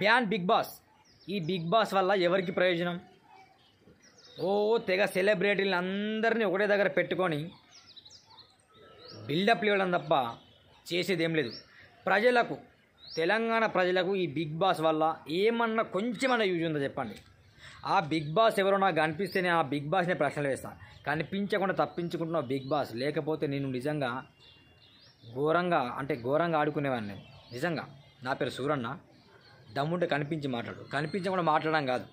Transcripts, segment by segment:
ban Bigg Boss ఈ Bigg Boss వల్ల ఎవరికి ప్రయోజనం ఓ తెగ సెలబ్రిటీలను అందరినీ ఒకటే దగ్గర పెట్టుకొని బిల్డప్ ఇవ్వడం తప్ప చేసేదేం లేదు ప్రజలకు తెలంగాణ ప్రజలకు ఈ బిగ్ బాస్ వల్ల ఏమన్నా కొంచెమన్నా యూజ్ ఉందో చెప్పండి ఆ బిగ్ బాస్ ఎవరో నాకు కనిపిస్తే నేను ఆ బిగ్ బాస్నే ప్రశ్నలు వేస్తాను కనిపించకుండా తప్పించుకుంటున్నావు బిగ్ బాస్ లేకపోతే నేను నిజంగా ఘోరంగా అంటే ఘోరంగా ఆడుకునేవాడిని నిజంగా నా పేరు సూరన్న దమ్ముంటే కనిపించి మాట్లాడు కనిపించకుండా మాట్లాడడం కాదు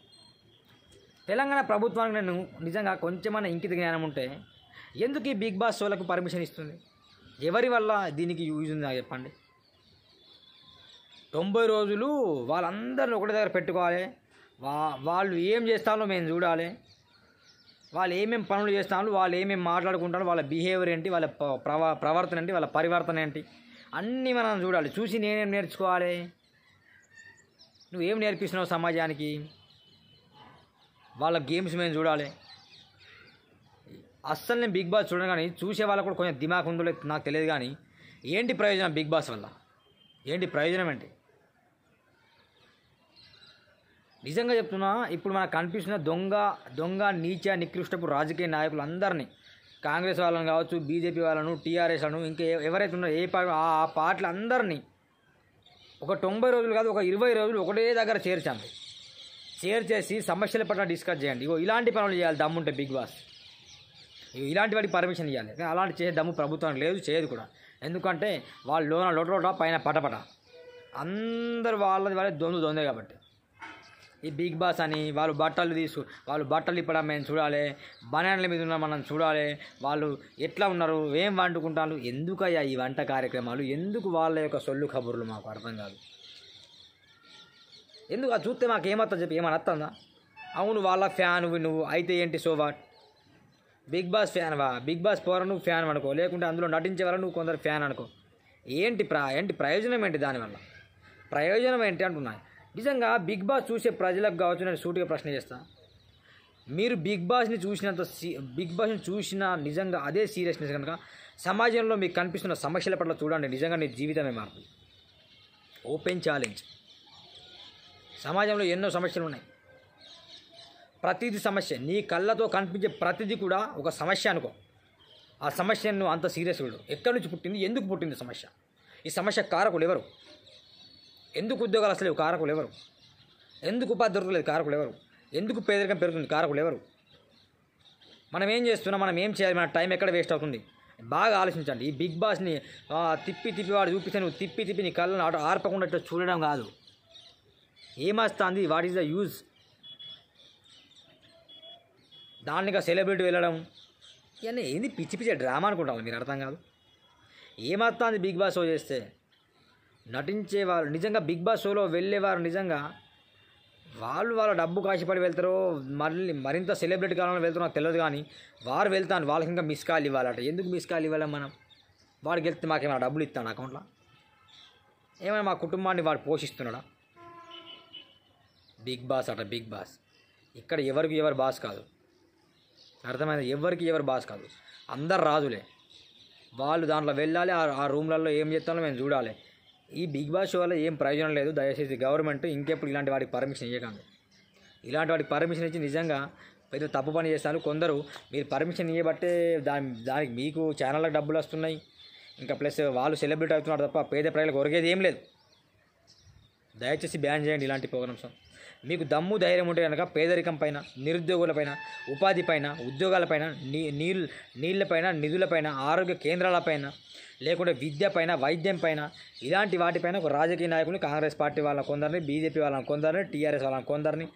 తెలంగాణ ప్రభుత్వానికి నేను నిజంగా కొంచెమైనా ఇంకిత జ్ఞానం ఉంటే ఎందుకు ఈ బిగ్ బాస్ షోలకు పర్మిషన్ ఇస్తుంది ఎవరి వల్ల దీనికి యూజ్ ఉందా చెప్పండి తొంభై రోజులు వాళ్ళందరిని ఒకటి దగ్గర పెట్టుకోవాలి వా వాళ్ళు ఏం చేస్తారో మేము చూడాలి వాళ్ళు ఏమేమి పనులు చేస్తారో వాళ్ళు ఏమేమి మాట్లాడుకుంటారో వాళ్ళ బిహేవియర్ ఏంటి వాళ్ళ ప్రవర్తన ఏంటి వాళ్ళ పరివర్తన ఏంటి అన్నీ మనం చూడాలి చూసి నేనేం నేర్చుకోవాలి నువ్వేం నేర్పిస్తున్నావు సమాజానికి వాళ్ళ గేమ్స్ మేము చూడాలి అస్సలు నేను బిగ్ బాస్ చూడను కానీ చూసే వాళ్ళకు కూడా కొంచెం దిమాగ్ ఉందో నాకు తెలియదు కానీ ఏంటి ప్రయోజనం బిగ్ బాస్ వల్ల ఏంటి ప్రయోజనం ఏంటి నిజంగా చెప్తున్నా ఇప్పుడు మనకు కనిపిస్తున్న దొంగ దొంగ నీచ నికృష్టపు రాజకీయ నాయకులు అందరినీ కాంగ్రెస్ వాళ్ళని కావచ్చు బీజేపీ వాళ్ళను టీఆర్ఎస్ అను ఇంకా ఎవరైతే ఉన్నారో ఏ పార్టీ ఆ పార్టీలు అందరినీ ఒక తొంభై రోజులు కాదు ఒక ఇరవై రోజులు ఒకటే దగ్గర చేర్చండి చేర్చేసి సమస్యల పట్ల డిస్కస్ చేయండి ఇగో ఇలాంటి పనులు చేయాలి దమ్ము ఉంటే బిగ్ బాస్ ఇలాంటి వాటికి పర్మిషన్ ఇవ్వాలి అలాంటి చేసే దమ్ము ప్రభుత్వానికి లేదు చేయదు కూడా ఎందుకంటే వాళ్ళు లోన లోట పైన పటపట అందరు వాళ్ళది వాళ్ళే దొందు దొందే కాబట్టి ఈ బిగ్ బాస్ అని వాళ్ళు బట్టలు తీసు వాళ్ళు బట్టలు ఇప్పడం మేము చూడాలి బనాన్ల మీద ఉన్న మనం చూడాలి వాళ్ళు ఎట్లా ఉన్నారు ఏం వండుకుంటారు ఎందుకయ్యా ఈ వంట కార్యక్రమాలు ఎందుకు వాళ్ళ యొక్క సొల్లు కబుర్లు మాకు అర్థం కాదు ఎందుకు అది చూస్తే మాకు ఏమర్థం చెప్పి ఏమని అర్థందా అవును వాళ్ళ ఫ్యాన్ నువ్వు అయితే ఏంటి so what Bigg Boss fan వా బిగ్ బాస్ పోరా నువ్వు ఫ్యాన్ అనుకో లేకుంటే అందులో నటించే వాళ్ళ నువ్వు కొందరు ఫ్యాన్ అనుకో ఏంటి ప్రా ఏంటి ప్రయోజనం ఏంటి దానివల్ల ప్రయోజనం ఏంటి అంటున్నాయి నిజంగా బిగ్ బాస్ చూసే ప్రజలకు కావచ్చు నేను సూటిగా ప్రశ్న చేస్తాను మీరు బిగ్ బాస్ని చూసినంత సీ బిగ్ బాస్ని చూసిన నిజంగా అదే సీరియస్నెస్ కనుక సమాజంలో మీకు కనిపిస్తున్న సమస్యల పట్ల చూడండి నిజంగా నీ జీవితమే మారుతుంది ఓపెన్ ఛాలెంజ్ సమాజంలో ఎన్నో సమస్యలు ఉన్నాయి ప్రతిదీ సమస్య నీ కళ్ళతో కనిపించే ప్రతిదీ కూడా ఒక సమస్య అనుకో ఆ సమస్యను అంత సీరియస్ వీడు ఎక్కడి నుంచి పుట్టింది ఎందుకు పుట్టింది సమస్య ఈ సమస్య కారకులు ఎవరు ఎందుకు ఉద్యోగాలు అసలు కారకులు ఎవరు ఎందుకు ఉపాధి దొరకలేదు కారకులు ఎవరు ఎందుకు పేదరికం పెరుగుతుంది కారకులు ఎవరు మనం ఏం చేస్తున్నాం మనం ఏం చేయాలి మన టైం ఎక్కడ వేస్ట్ అవుతుంది బాగా ఆలోచించండి ఈ బిగ్ బాస్ని తిప్పి తిప్పి వాడు చూపిస్తే నువ్వు తిప్పి తిప్పి నీ కళ్ళను ఆట ఆర్పకుండా చూడడం కాదు ఏమస్తుంది వాట్ ఈస్ ద యూజ్ దానిగా సెలబ్రిటీ వెళ్ళడం ఇవన్నీ ఏంది పిచ్చి పిచ్చి డ్రామా అనుకుంటాం మీరు అర్థం కాదు ఏమస్తుంది బిగ్ బాస్ షో చేస్తే నటించేవారు నిజంగా బిగ్ బాస్ షోలో వెళ్ళేవారు నిజంగా వాళ్ళు వాళ్ళ డబ్బు కాశపడి వెళ్తారో మళ్ళీ మరింత సెలబ్రిటీ కాలంలో వెళ్తారో తెలియదు కానీ వారు వెళ్తాను వాళ్ళకి ఇంకా మిస్ కాల్ ఇవ్వాలట ఎందుకు మిస్ కాల్ ఇవ్వాలి మనం వాడికి వెళ్తే మాకేమైనా డబ్బులు ఇస్తాను అకౌంట్లో ఏమైనా మా కుటుంబాన్ని వాడు పోషిస్తున్నాడా బిగ్ బాస్ అట బిగ్ బాస్ ఇక్కడ ఎవరికి ఎవరు బాస్ కాదు అర్థమైంది ఎవరికి ఎవరు బాస్ కాదు అందరు రాజులే వాళ్ళు దాంట్లో వెళ్ళాలి ఆ రూమ్లలో ఏం చేస్తానో మేము చూడాలి ఈ బిగ్ బాస్ షో వల్ల ఏం ప్రయోజనం లేదు దయచేసి గవర్నమెంట్ ఇంకెప్పుడు ఇలాంటి వాడికి పర్మిషన్ ఇవ్వకండి ఇలాంటి వాడికి పర్మిషన్ ఇచ్చి నిజంగా పెద్ద తప్పు పని చేస్తారు కొందరు మీరు పర్మిషన్ ఇవ్వబట్టే దాని దానికి మీకు ఛానళ్ళకి డబ్బులు వస్తున్నాయి ఇంకా ప్లస్ వాళ్ళు సెలబ్రిటీ అవుతున్నారు తప్ప పేద ప్రజలకు ఒరిగేది ఏం లేదు దయచేసి బ్యాన్ చేయండి ఇలాంటి ప్రోగ్రామ్స్ మీకు దమ్ము ధైర్యం ఉంటే కనుక పేదరికం పైన నిరుద్యోగుల పైన ఉపాధి పైన ఉద్యోగాలపైన నీ నీళ్ళ నీళ్లపైన నిధులపైన ఆరోగ్య కేంద్రాలపైన లేకుంటే విద్య పైన వైద్యం పైన ఇలాంటి వాటిపైన ఒక రాజకీయ నాయకుని కాంగ్రెస్ పార్టీ వాళ్ళ కొందరిని బీజేపీ వాళ్ళని కొందరిని టీఆర్ఎస్ వాళ్ళని కొందరిని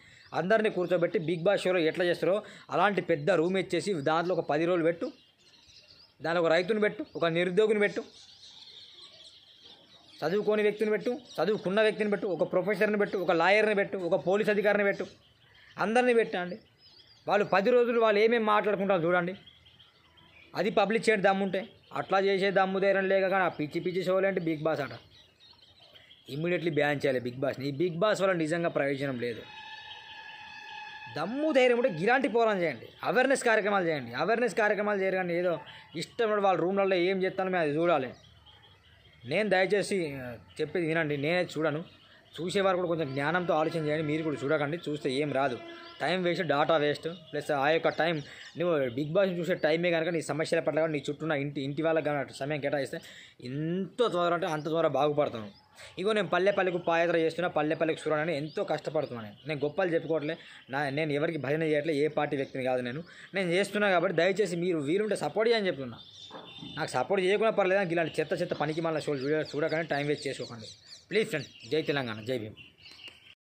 అందరినీ కూర్చోబెట్టి బిగ్ బాస్ షోలో ఎట్లా చేస్తారో అలాంటి పెద్ద రూమ్ ఇచ్చేసి దాంట్లో ఒక పది రోజులు పెట్టు దాని ఒక రైతుని పెట్టు ఒక నిరుద్యోగిని పెట్టు చదువుకోని వ్యక్తిని పెట్టు చదువుకున్న వ్యక్తిని పెట్టు ఒక ప్రొఫెసర్ని పెట్టు ఒక లాయర్ని పెట్టు ఒక పోలీస్ అధికారిని పెట్టు అందరిని పెట్టండి వాళ్ళు పది రోజులు వాళ్ళు ఏమేమి మాట్లాడుకుంటారు చూడండి అది పబ్లిక్ దమ్ము దమ్ముంటే అట్లా చేసే దమ్ము ధైర్యం లేక కానీ ఆ పిచ్చి పిచ్చి షోలు అంటే బిగ్ బాస్ అట ఇమ్మీడియట్లీ బ్యాన్ చేయాలి బిగ్ బాస్ని ఈ బిగ్ బాస్ వల్ల నిజంగా ప్రయోజనం లేదు దమ్ము ధైర్యం ఉంటే గిరాంటి పోరాటం చేయండి అవేర్నెస్ కార్యక్రమాలు చేయండి అవేర్నెస్ కార్యక్రమాలు చేయరు కానీ ఏదో ఇష్టం వాళ్ళ రూమ్లలో ఏం చేస్తానో మేము అది చూడాలి నేను దయచేసి చెప్పేది వినండి నేనే చూడను చూసేవారు కూడా కొంచెం జ్ఞానంతో ఆలోచన చేయండి మీరు కూడా చూడకండి చూస్తే ఏం రాదు time waste data waste plus ఆ యొక్క టైం నువ్వు బిగ్ బాస్ చూసే టైమే కనుక నీ సమస్యల పట్ల కానీ నీ చుట్టూ ఉన్న ఇంటి ఇంటి వాళ్ళకి కానీ సమయం కేటాయిస్తే ఎంతో త్వరగా అంటే అంత త్వరగా బాగుపడతాను ఇగో నేను పల్లె పల్లెకు పాయత్ర చేస్తున్నా పల్లె పల్లెకు చూడాలని ఎంతో కష్టపడుతున్నాను నేను గొప్పలు చెప్పుకోవట్లే నా నేను ఎవరికి భజన చేయట్లే ఏ పార్టీ వ్యక్తిని కాదు నేను నేను చేస్తున్నా కాబట్టి దయచేసి మీరు వీలుంటే సపోర్ట్ చేయని చెప్తున్నా నాకు సపోర్ట్ చేయకుండా పర్లేదు ఇలాంటి చెత్త చెత్త పనికి మళ్ళీ చూడ చూడకండి టైం వేస్ట్ చేసుకోకండి प्लीज फ्रेंड जय तेलंगाना जय भीम